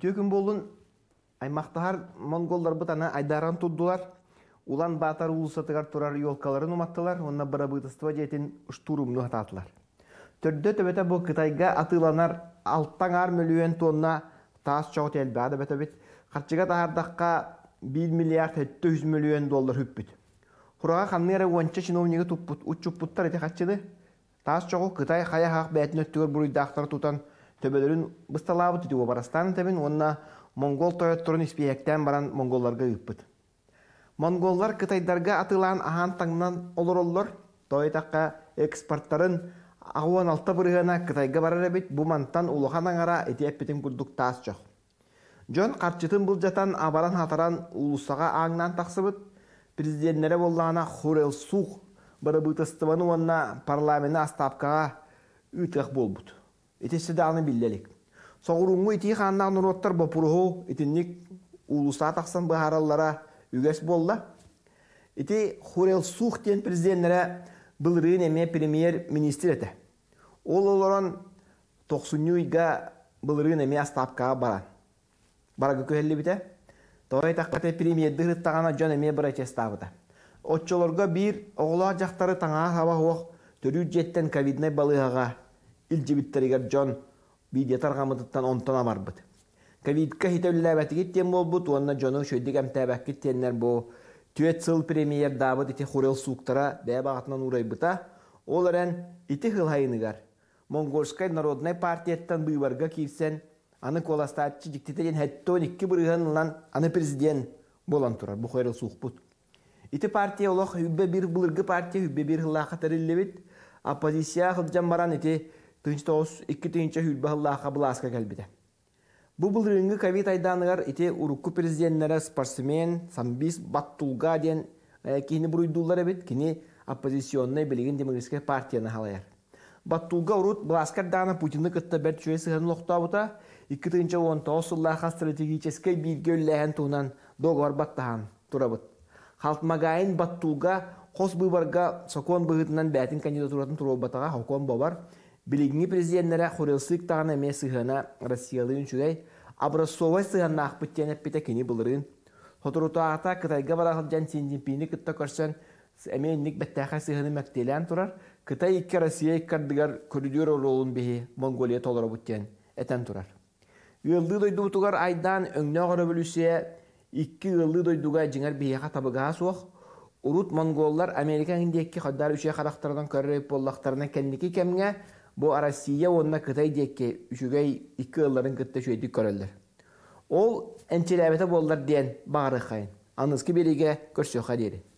Бүтө күн болын аймақтағар монголдар бұтана айдаран тұддылар. Улан батар улсатыгар турар елкаларын уматтылар, онна барабытыства жетін штурумну ататылар. Төрдө төбөтө бұл Кытайга атыланар ар мөлүйен тонна таас чоғыт әлбәді бәті бет. Қатшыға тағардаққа 1 миллиард 700 миллион доллар хүппіт. Хураға қаннера уанча чиновнигі тұппыт, ұтчуппыттар әте қатшыды. Таас чоғы Кытай қая хақ бәтін өттігір бұрыйдақтар тұтан төбөлөрүн быстылаабыт үтүгө барастан тебин онна монгол тоётторун испиэктен баран монголларга ыыппыт монголлар кытайдарга атылаан аан таңнан олороллор тоетакка экспорттарын ауан алта бырыгана кытайга барар эбит бу манттан улахан аңара этиэппитин курдук таас жок жон карчытын бул жатан абаран хатаран улусага аңнан таксыбыт президенттере боллаана хурел сух барыбытыстыбаны уонна парламенти оставкага үтэх болбут Итесі дағыны білелік. Соғырыңғы ити қаннан ұруаттар бапұрығы итіннік ұлыста тақсан бахараллара үгес болла Ити Хурел Сух ден бұл бұлырын әме премьер-министр әті. Ол оларан 90 бұл бұлырын әме астапқаға бара. Э? Бара көкөһелли бите. Той тақпате премьер дырыттағана жон әме бұра честабыта. бир бір жақтары таңа хава хоқ түрі жеттен балығаға илжибиттеригер жон бидиятар хамытыттан онтон амарбыт ковидка хитөлләбәтигит тем болбут уонна жону шөйдик әмтәбәккит теннер бу түет сыл премьер дабыт ити хурел суктара дәбагатынан урайбыта ол әрән ити хылхайыныгар монгольскай народной партияттан быйварга кивсен аны коластатчы диктитеген хәттон икки бырыгынлан аны президент болан турар бу хурел сукпут ити партия олох үббе бир былыргы партия үббе бир хыллаха тәриллебит оппозиция хылжан баран ити тынч тоос икки тынча хүлбахыллааха былааска келбите. Бу былрыңгы ковид айданыгар ите урукку президентлері спортсмен, самбис, баттулга ден э, кини буруйдуулар эбит, кини оппозиционный билигин демократическая партияны халаяр. Баттулга урут былааскар даана Путинны кытта бер чуэ сыгын лоқтабыта, икки тынча он тоосуллааха стратегической бирге үлләһән туынан договор баттахан турабыт. Халтмагайын баттулга қос бұйбарға сокон бұғытынан бәтін кандидатуратын турабатаға хокон бабар, Билигни президентлері Хурылсык тағына ме Россиялы үншігай Абрасовай сыханна ақпыттен әппеті кені бұлырын. Хотырутағата Кытайға барағыл жән сендемпейіні күтті көрсен әменнік бәттәқа сыхыны мәктелен тұрар, Кытай икке Россия иккардығар көрідер оролын бейі Монголия толыры бұттен әтен тұрар. Үлді дойды бұтығар айдан өңне ғыры бүлісе, икки ыллы дойдуга жиңер бияха табыгаа суох урут монголлар америка индиякки хаддар үчэ характардан көррэй боллактарына кенники кемге Бұл Россия онна кытай декке үшүгей икки ылларын қытты шөйди көрөлдөр. Ол энчелебете болдар ден баарыхайын. Аныскы бириге көрсе адири.